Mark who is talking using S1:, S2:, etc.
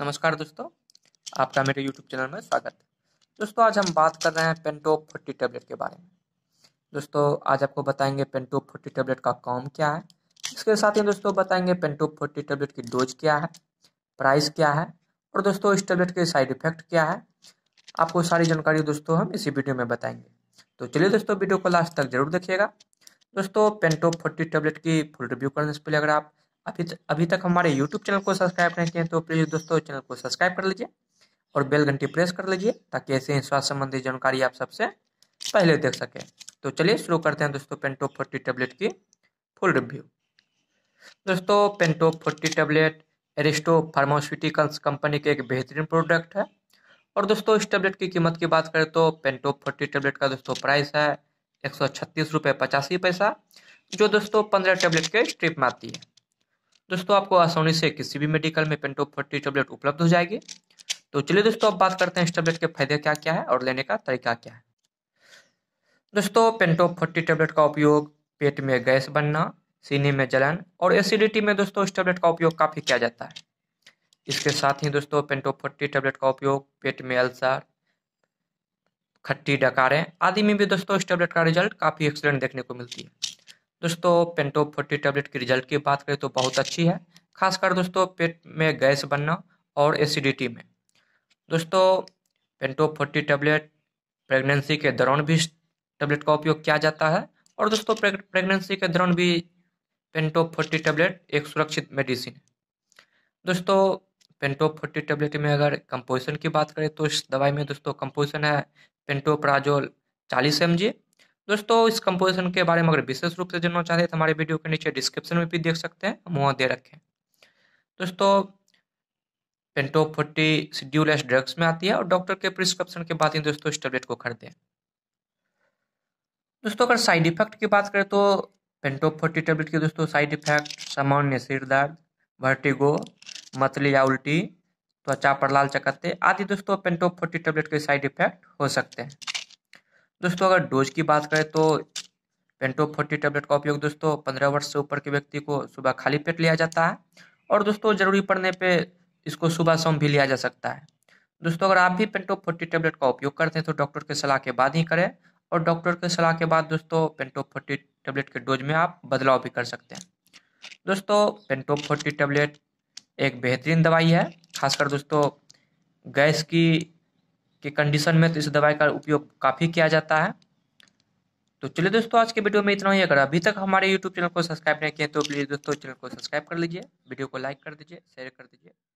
S1: नमस्कार दोस्तों आपका मेरे YouTube चैनल में स्वागत है दोस्तों आज हम बात कर रहे हैं पेंटोप फोर्टी टेबलेट के बारे में दोस्तों आज आपको बताएंगे पेंटोप फोर्टी टेबलेट का काम क्या है इसके साथ ही दोस्तों बताएंगे पेंटोप फोर्टी टेबलेट की डोज क्या है प्राइस क्या है और दोस्तों इस टेबलेट के साइड इफेक्ट क्या है आपको सारी जानकारी दोस्तों हम इसी वीडियो में बताएंगे तो चलिए दोस्तों वीडियो को लास्ट तक जरूर देखिएगा दोस्तों पेंटोप फोर्टी टेबलेट की फुल रिव्यू करने से पहले अगर आप अभी अभी तक हमारे यूट्यूब चैनल को सब्सक्राइब नहीं किए तो प्लीज़ दोस्तों चैनल को सब्सक्राइब कर लीजिए और बेल घंटी प्रेस कर लीजिए ताकि ऐसे ही स्वास्थ्य संबंधी जानकारी आप सबसे पहले देख सकें तो चलिए शुरू करते हैं दोस्तों पेंटो फोर्टी टेबलेट की फुल रिव्यू दोस्तों Panto forty tablet Aristo pharmaceuticals company के एक बेहतरीन प्रोडक्ट है और दोस्तों इस टेबलेट की कीमत की बात करें तो पेंटो फोर्टी टेबलेट का दोस्तों प्राइस है एक सौ छत्तीस रुपये पचासी पैसा जो दोस्तों पंद्रह टेबलेट के स्ट्रिप में आती है दोस्तों आपको आसानी से किसी भी मेडिकल में पेंटो फोर्टी टेबलेट उपलब्ध हो जाएगी तो चलिए दोस्तों अब बात करते हैं इस टेबलेट के फायदे क्या क्या है और लेने का तरीका क्या है दोस्तों पेंटो फोर्टी टेबलेट का उपयोग पेट में गैस बनना सीने में जलन और एसिडिटी में दोस्तों इस टेबलेट का उपयोग काफ़ी किया जाता है इसके साथ ही दोस्तों पेंटो फोर्टी टेबलेट का उपयोग पेट में अल्सर खट्टी डकारें आदि में भी दोस्तों इस टेबलेट का रिजल्ट काफ़ी एक्सीडेंट देखने को मिलती है दोस्तों पेंटोप फोर्टी टैबलेट के रिजल्ट की बात करें तो बहुत अच्छी है खासकर दोस्तों पेट में गैस बनना और एसिडिटी में दोस्तों पेंटोप फोर्टी टेबलेट प्रेगनेंसी के दौरान भी टेबलेट का उपयोग किया जाता है और दोस्तों प्रेगनेंसी के दौरान भी पेंटोप फोर्टी टेबलेट एक सुरक्षित मेडिसिन है दोस्तों पेंटोप फोर्टी टेबलेट में अगर कंपोजिशन की बात करें तो इस दवाई में दोस्तों कंपोजिशन है पेंटोप्राजोल चालीस एम जी दोस्तों इस कंपोजिशन के बारे में अगर विशेष रूप से जानना चाहते हैं तो हमारे वीडियो के नीचे डिस्क्रिप्शन में भी देख सकते हैं हम वहाँ दे रखें दोस्तों पेंटोप फोर्टी शेड्यूलेस ड्रग्स में आती है और डॉक्टर के प्रिस्क्रिप्शन के बाद ही दोस्तों इस टेबलेट को खरीदें दोस्तों अगर साइड इफेक्ट की बात करें तो पेंटोप फोर्टी टेबलेट के दोस्तों साइड इफेक्ट सामान्य सिर दर्द वर्टिगो मतली या उल्टी त्वचा पर लाल चकत्ते आदि दोस्तों पेंटोप फोर्टी टेबलेट के साइड इफेक्ट हो सकते हैं दोस्तों अगर डोज की बात करें तो पेंटो फोर्टी टेबलेट का उपयोग दोस्तों पंद्रह वर्ष से ऊपर के व्यक्ति को सुबह खाली पेट लिया जाता है और दोस्तों जरूरी पड़ने पे इसको सुबह शाम भी लिया जा सकता है दोस्तों अगर आप भी पेंटो फोर्टी टेबलेट का उपयोग करते हैं तो डॉक्टर के सलाह के बाद ही करें और डॉक्टर के सलाह के बाद दोस्तों पेंटो फोर्टी टेबलेट के डोज में आप बदलाव भी कर सकते हैं दोस्तों पेंटो फोर्टी टेबलेट एक बेहतरीन दवाई है खासकर दोस्तों गैस की के कंडीशन में तो इस दवाई का उपयोग काफ़ी किया जाता है तो चलिए दोस्तों आज के वीडियो में इतना ही अगर अभी तक हमारे यूट्यूब चैनल को सब्सक्राइब नहीं किया तो प्लीज़ दोस्तों चैनल को सब्सक्राइब कर लीजिए वीडियो को लाइक कर दीजिए शेयर कर दीजिए